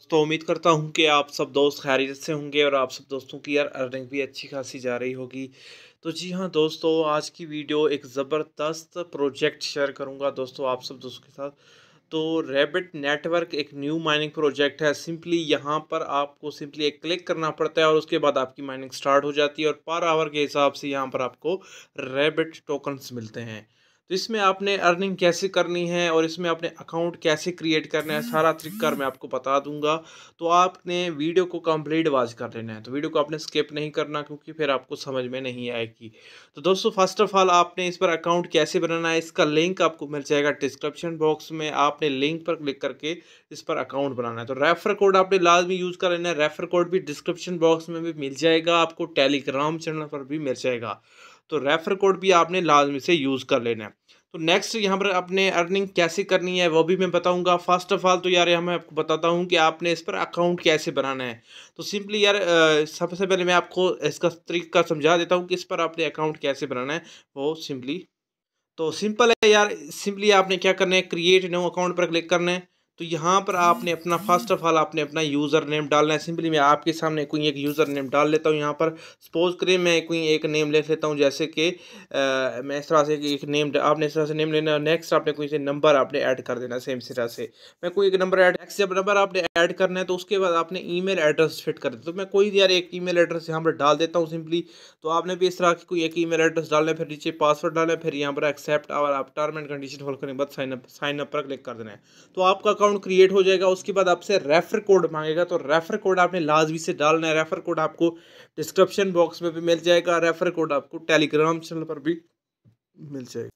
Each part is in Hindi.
दोस्तों उम्मीद करता हूँ कि आप सब दोस्त खैरियत से होंगे और आप सब दोस्तों की यार अर्निंग भी अच्छी खासी जा रही होगी तो जी हाँ दोस्तों आज की वीडियो एक ज़बरदस्त प्रोजेक्ट शेयर करूँगा दोस्तों आप सब दोस्तों के साथ तो रेबिट नेटवर्क एक न्यू माइनिंग प्रोजेक्ट है सिंपली यहाँ पर आपको सिंपली एक क्लिक करना पड़ता है और उसके बाद आपकी माइनिंग स्टार्ट हो जाती है और पर आवर के हिसाब से यहाँ पर आपको रेबिट टोकन्स मिलते हैं तो इसमें आपने अर्निंग कैसे करनी है और इसमें आपने अकाउंट कैसे क्रिएट करना है सारा तरीका मैं आपको बता दूंगा तो आपने वीडियो को कंप्लीट वाज कर लेना है तो वीडियो को आपने स्किप नहीं करना क्योंकि फिर आपको समझ में नहीं आएगी तो दोस्तों फर्स्ट ऑफ ऑल आपने इस पर अकाउंट कैसे बनाना है इसका लिंक आपको मिल जाएगा डिस्क्रिप्शन बॉक्स में आपने लिंक पर क्लिक करके इस पर अकाउंट बनाना है तो रेफर कोड आपने लाजमी यूज़ कर लेना है रेफर कोड भी डिस्क्रिप्शन बॉक्स में भी मिल जाएगा आपको टेलीग्राम चैनल पर भी मिल जाएगा तो रेफर कोड भी आपने लाजमी से यूज़ कर लेना है तो नेक्स्ट यहाँ पर आपने अर्निंग कैसे करनी है वो भी मैं बताऊंगा फर्स्ट ऑफ ऑल तो यार यहाँ मैं आपको बताता हूँ कि आपने इस पर अकाउंट कैसे बनाना है तो सिंपली यार सबसे पहले मैं आपको इसका तरीका समझा देता हूँ कि इस पर आपने अकाउंट कैसे बनाना है वो सिंपली तो सिंपल है यार सिंपली आपने क्या करना है क्रिएट नो अकाउंट पर क्लिक करना है तो यहाँ पर आपने अपना फर्स्ट ऑफ ऑल आपने अपना यूज़र नेम डालना है सिंपली मैं आपके सामने कोई एक यूज़र नेम डाल लेता हूँ यहाँ पर सपोज करें मैं कोई एक नेम ले लेता हूँ जैसे कि मैं इस तरह से एक नेम आपने इस तरह से नेम लेना नेक्स्ट आपने कोई से नंबर आपने ऐड कर देना सेम तरह से मैं कोई एक नंबर ऐड नेक्स्ट जब नंबर आपने ऐड करना है तो उसके बाद आपने ई एड्रेस फिट कर देता तो मैं कोई यार एक ई एड्रेस यहाँ पर डाल देता हूँ सिंपली तो आपने भी इस तरह की कोई एक ई एड्रेस डालना है फिर नीचे पासवर्ड डालना है फिर यहाँ पर एक्सेप्ट और आप टर्म एंड कंडीशन फॉलो करने के बाद साइन अप साइन अप पर क्लिक कर देना है तो आपका अकाउंट क्रिएट हो जाएगा उसके बाद आपसे रेफर कोड मांगेगा तो रेफर कोड आपने लाजमी से डालना है रेफर कोड आपको डिस्क्रिप्शन बॉक्स में भी मिल जाएगा रेफर कोड आपको टेलीग्राम चैनल पर भी मिल जाएगा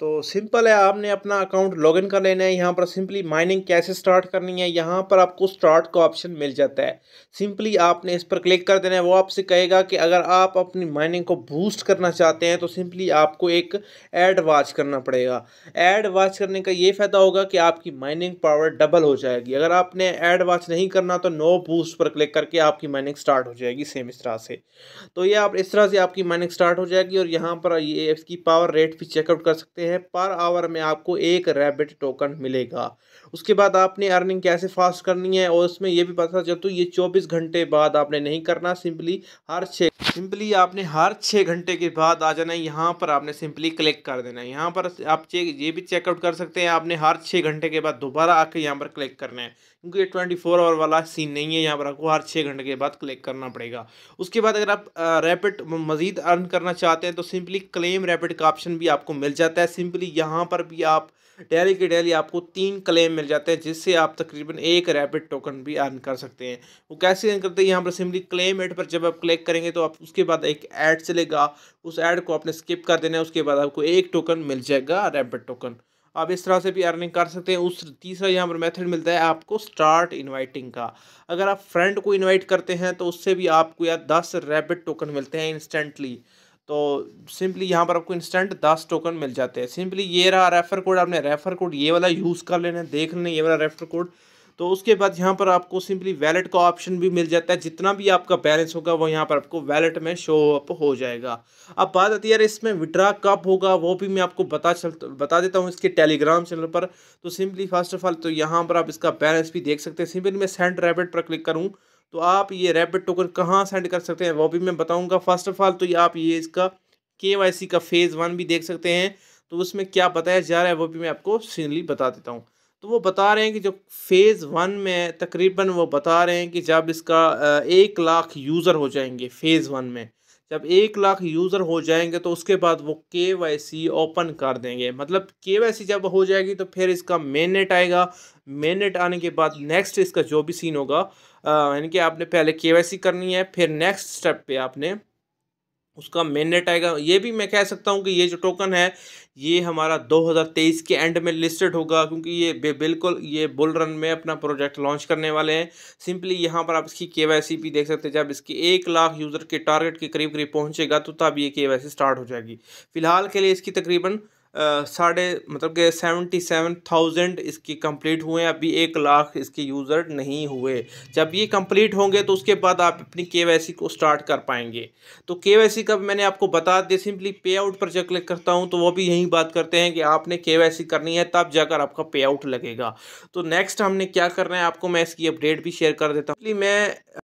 तो सिंपल है आपने अपना अकाउंट लॉगिन कर लेना है यहाँ पर सिंपली माइनिंग कैसे स्टार्ट करनी है यहाँ पर आपको स्टार्ट का ऑप्शन मिल जाता है सिंपली आपने इस पर क्लिक कर देना है वो आपसे कहेगा कि अगर आप अपनी माइनिंग को बूस्ट करना चाहते हैं तो सिंपली आपको एक ऐड वॉच करना पड़ेगा ऐड वॉच करने का ये फ़ायदा होगा कि आपकी माइनिंग पावर डबल हो जाएगी अगर आपने ऐड वॉच नहीं करना तो नो बूस्ट पर क्लिक करके आपकी माइनिंग स्टार्ट हो जाएगी सेम इस तरह से तो ये आप इस तरह से आपकी माइनिंग स्टार्ट हो जाएगी और यहाँ पर ये इसकी पावर रेट भी चेकआउट कर सकते हैं हैं पर आवर में आपको एक रैबिट टोकन मिलेगा उसके बाद आपने अर्निंग कैसे फास्ट करनी है और उसमें यह भी पता चल तो ये चौबीस घंटे बाद आपने नहीं करना सिंपली हर छः सिंपली आपने हर छः घंटे के बाद आ जाना है यहाँ पर आपने सिंपली क्लिक कर देना है यहाँ पर आप चेक ये भी चेकआउट कर सकते हैं आपने हर छः घंटे के बाद दोबारा आके यहाँ पर क्लिक करना है क्योंकि ये ट्वेंटी फोर आवर वाला सीन नहीं है यहाँ पर आपको हर छः घंटे के बाद क्लिक करना पड़ेगा उसके बाद अगर आप रैपिड मज़ीद अर्न करना चाहते हैं तो सिंपली क्लेम रैपिड का ऑप्शन भी आपको मिल जाता है सिंपली यहाँ पर भी आप डेली के डेली आपको तीन क्लेम मिल जाते हैं जिससे आप तकरीबन एक रैपिड टोकन भी अर्न कर सकते हैं वो कैसे अर्न करते हैं यहाँ पर सिंपली क्लेम एड पर जब आप क्लिक करेंगे तो आप उसके बाद एक ऐड चलेगा उस ऐड को आपने स्किप कर देना है उसके बाद आपको एक टोकन मिल जाएगा रैपिड टोकन आप इस तरह से भी अर्निंग कर सकते हैं उस तीसरा यहाँ पर मेथड मिलता है आपको स्टार्ट इनवाइटिंग का अगर आप फ्रेंड को इनवाइट करते हैं तो उससे भी आपको या दस रैपिड टोकन मिलते हैं इंस्टेंटली तो सिंपली यहाँ पर आपको इंस्टेंट दस टोकन मिल जाते हैं सिंपली ये रहा रेफर कोड आपने रेफर कोड ये वाला यूज़ कर लेना है देख लेना ये वाला रेफर कोड तो उसके बाद यहाँ पर आपको सिंपली वैलेट का ऑप्शन भी मिल जाता है जितना भी आपका बैलेंस होगा वो यहाँ पर आपको वैलेट में शो अप हो जाएगा अब बात आती है यार इसमें विड्रा कब होगा वो भी मैं आपको बता चल बता देता हूँ इसके टेलीग्राम चैनल पर तो सिंपली फर्स्ट ऑफ ऑल तो यहाँ पर आप इसका बैलेंस भी देख सकते हैं सिंपली मैं सेंड रैपिड पर क्लिक करूँ तो आप ये रैपिड टोकन कहाँ सेंड कर सकते हैं वो भी मैं बताऊँगा फर्स्ट ऑफ ऑल तो ये आप ये इसका के का फेज़ वन भी देख सकते हैं तो उसमें क्या बताया जा रहा है वो भी मैं आपको सीनली बता देता हूँ तो वो बता रहे हैं कि जो फेज़ वन में तकरीबन वो बता रहे हैं कि जब इसका एक लाख यूज़र हो जाएंगे फेज़ वन में जब एक लाख यूज़र हो जाएंगे तो उसके बाद वो के सी ओपन कर देंगे मतलब के जब हो जाएगी तो फिर इसका मेन नेट आएगा मेन नेट आने के बाद नेक्स्ट इसका जो भी सीन होगा यानी कि आपने पहले के करनी है फिर नेक्स्ट स्टेप पे आपने उसका मेन नेट आएगा ये भी मैं कह सकता हूँ कि ये जो टोकन है ये हमारा 2023 के एंड में लिस्टेड होगा क्योंकि ये बिल्कुल ये बुल रन में अपना प्रोजेक्ट लॉन्च करने वाले हैं सिंपली यहाँ पर आप इसकी के भी देख सकते हैं जब इसके एक लाख यूज़र के टारगेट के करीब करीब पहुँचेगा तो तब ये के स्टार्ट हो जाएगी फ़िलहाल के लिए इसकी तकरीबन साढ़े मतलब के सेवेंटी सेवन थाउजेंड इसकी कंप्लीट हुए हैं अभी एक लाख इसके यूज़र नहीं हुए जब ये कंप्लीट होंगे तो उसके बाद आप अपनी के को स्टार्ट कर पाएंगे तो के का मैंने आपको बता दिया सिंपली पे आउट पर जब क्लिक करता हूँ तो वो भी यही बात करते हैं कि आपने के करनी है तब जाकर आपका पे आउट लगेगा तो नेक्स्ट हमने क्या करना है आपको मैं इसकी अपडेट भी शेयर कर देता हूँ मैं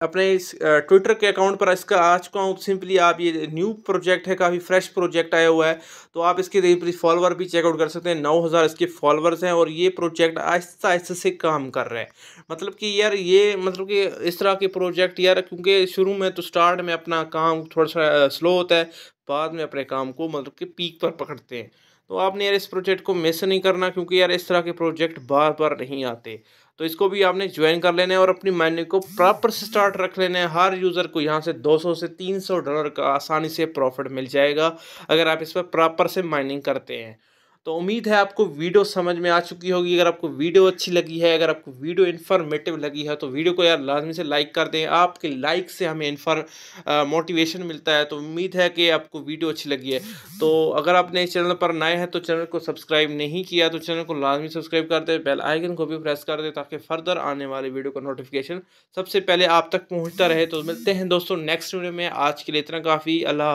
अपने इस ट्विटर के अकाउंट पर इसका आ चुका हूँ सिंपली आप ये न्यू प्रोजेक्ट है काफ़ी फ्रेश प्रोजेक्ट आया हुआ है तो आप इसके फॉलो फॉलोअर भी चेकआउट कर सकते हैं नौ हज़ार इसके फॉलोअर्स हैं और ये प्रोजेक्ट आहिस्ता आहिस्ता से काम कर रहे हैं मतलब कि यार ये मतलब कि इस तरह के प्रोजेक्ट यार क्योंकि शुरू में तो स्टार्ट में अपना काम थोड़ा सा स्लो होता है बाद में अपने काम को मतलब कि पीक पर पकड़ते हैं तो आपने यार इस प्रोजेक्ट को मिस नहीं करना क्योंकि यार इस तरह के प्रोजेक्ट बार बार नहीं आते तो इसको भी आपने ज्वाइन कर लेना है और अपनी माइनिंग को प्रॉपर से स्टार्ट रख लेना है हर यूज़र को यहाँ से 200 से 300 डॉलर का आसानी से प्रॉफिट मिल जाएगा अगर आप इस पर प्रॉपर से माइनिंग करते हैं तो उम्मीद है आपको वीडियो समझ में आ चुकी होगी अगर आपको वीडियो अच्छी लगी है अगर आपको वीडियो इन्फॉर्मेटिव लगी है तो वीडियो को यार लाजमी से लाइक कर दें आपके लाइक से हमें इन्फॉर्म मोटिवेशन मिलता है तो उम्मीद है कि आपको वीडियो अच्छी लगी है तो अगर आपने इस चैनल पर नए हैं तो चैनल को सब्सक्राइब नहीं किया तो चैनल को लाजमी सब्सक्राइब कर दें बेल आइकन को भी प्रेस कर दें ताकि फर्दर आने वाले वीडियो का नोटिफिकेशन सबसे पहले आप तक पहुँचता रहे तो मिलते हैं दोस्तों नेक्स्ट वीडियो में आज के लिए इतना काफ़ी अल्लाह